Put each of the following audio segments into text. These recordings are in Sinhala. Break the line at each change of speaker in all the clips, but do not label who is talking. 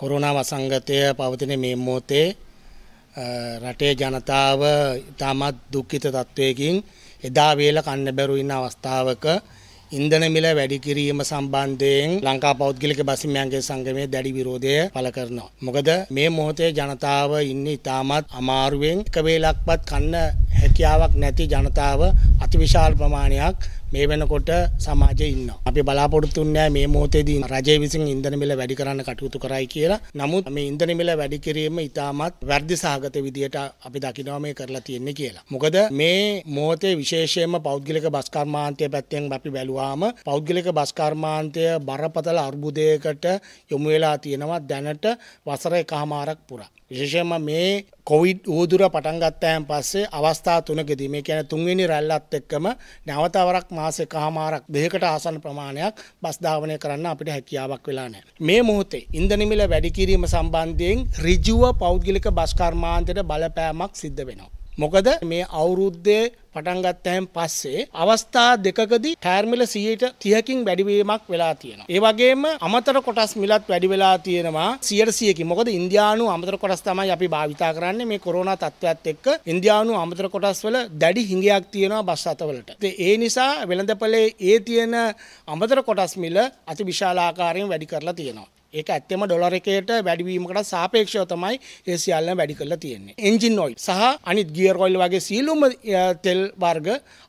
කොරුණා වසංගතය පවතින මේ මොහොතේ රටේ ජනතාව ඉතාමත් දුක්ඛිත තත්වයකින් එදා වේල කන්න බැරුව ඉන්න අවස්ථාවක ඉන්ධන මිල වැඩි කිරීම සම්බන්ධයෙන් ලංකා පෞද්ගලික බසින්මයන්ගේ සංගමයේ දැඩි විරෝධය පළ කරනවා. මොකද මේ මොහොතේ ජනතාව ඉන්නේ ඉතාමත් අමාරුවෙන් එක වේලක්වත් කන්න හැකියාවක් නැති ජනතාව අතිවිශාල ප්‍රමාණයක් මේ වෙනකොට සමාජයේ ඉන්නවා. අපි බලාපොරොත්තු වෙන්නේ මේ මොහොතේදී රජය විසින් ඉන්ධන මිල වැඩි කරන්න කටයුතු කරයි කියලා. නමුත් මේ ඉන්ධන මිල වැඩි කිරීම ඉතාමත් වැඩි සහගත විදියට අපි දකිනවා මේ කරලා තියෙන්නේ කියලා. මොකද මේ මොහොතේ විශේෂයෙන්ම පෞද්ගලික බස් කර්මාන්තය පැත්තෙන් අපි බැලුවාම පෞද්ගලික බස් කර්මාන්තය බරපතල අර්බුදයකට යොමු වෙලා තියෙනවා දැනට වසර එකහමාරක් පුරා. විශේෂයෙන්ම මේ කොවිඩ් ඌදුර පටන් ගත්තයන් පස්සේ අවස්ථා තුනකදී මේ කියන්නේ තුන්වෙනි රැල්ලත් එක්කම නැවතවරක් මාස එකහමාරක් දෙකකට ආසන්න ප්‍රමාණයක් බස් ධාවනය කරන්න අපිට හැකියාවක් වෙලා නැහැ. මේ මොහොතේ ඉන්ධන මිල වැඩි කිරීම සම්බන්ධයෙන් ඍජුව පෞද්ගලික බස් කර්මාන්තයට බලපෑමක් සිද්ධ වෙනවා. මොකද මේ අවුරුද්දේ පටන්ගත්තයන් පස්සේ අවස්ථා දෙකකදී ටෑර්මිල සියයට තියකින් වැඩිවීමක් වෙලා තියෙන. ඒවගේම අමතර කොටස් මිලත් වැඩි වෙලා තියෙනවා සියට සියකි මොකද ඉන්දයානු අමතර කොටස් තමයි අපි භාවිතා කරන්න මේ කොරෝනා තත්ත්වත් එක්ක ඉන්දයානු අමතර කොටස් වල දැඩි හිඟයක් තියෙනවා බස් අතවලට. ඒ නිසා වෙළඳපලේ ඒ තියෙන අමතර කොටස් මිල අති විශාලාකාරයෙන් වැඩි කරලා තියෙනවා. ඒක ඇත්තෙම ඩොලර් එකේට වැඩිවීමකට සාපේක්ෂව තමයි ඒ සියල්ලම වැඩි කරලා තියෙන්නේ. එන්ජින් ඔයිල් සහ අනිත් ගියර් ඔයිල් වගේ සියලුම තෙල් වර්ග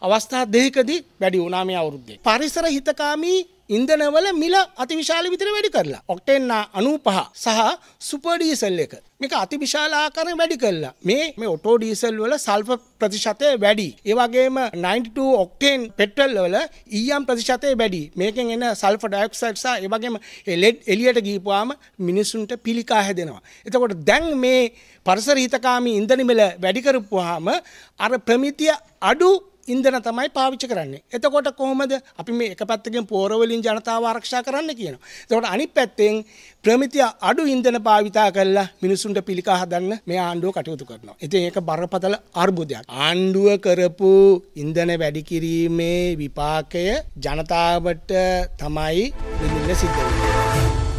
අවස්ථා දෙකකදී වැඩි වුණා මේ අවුරුද්දේ. පරිසර හිතකාමී ඉන්දනවල මිල අතිවිශාල විතර වැඩි කරලා. ඔක්ටෙන් අනූපහ සහ සුපඩීසල් එක. මේක අතිවිශාල ආකාරයෙන් වැඩි කළා. මේ මේ ඔටෝ ඩීසල් වල සල්ෆර් ප්‍රතිශතය වැඩි. ඒ වගේම 92 ඔක්ටේන් පෙට්‍රල් වල ඊයම් ප්‍රතිශතය වැඩි. මේකෙන් එන සල්ෆර් ඩයොක්සයිඩ් සහ ඒ වගේම ලෙඩ් එළියට ගිහපුවාම මිනිසුන්ට පිළිකා හැදෙනවා. එතකොට දැන් මේ පරිසර හිතකාමී ඉන්ධන මිල වැඩි කරපුවාම අර ප්‍රමිතිය අඩු ඉන්දන තමයි පාවිච්චි කරන්නේ. එතකොට කොහොමද අපි මේ එක පැත්තකින් පෝරවලින් ජනතාව ආරක්ෂා කරන්න කියනවා. එතකොට අනිත් පැත්තෙන් ප්‍රමිතිය අඩු ඉන්දන භාවිතා කරලා මිනිසුන්ට පිළිකා හදන්න මේ ආණ්ඩුව කටයුතු කරනවා. ඉතින් ඒක බරපතල අර්බුදයක්. ආණ්ඩුව කරපු ඉන්ධන වැඩි කිරීමේ විපාකය ජනතාවට තමයි විඳින්න සිද්ධ වෙන්නේ.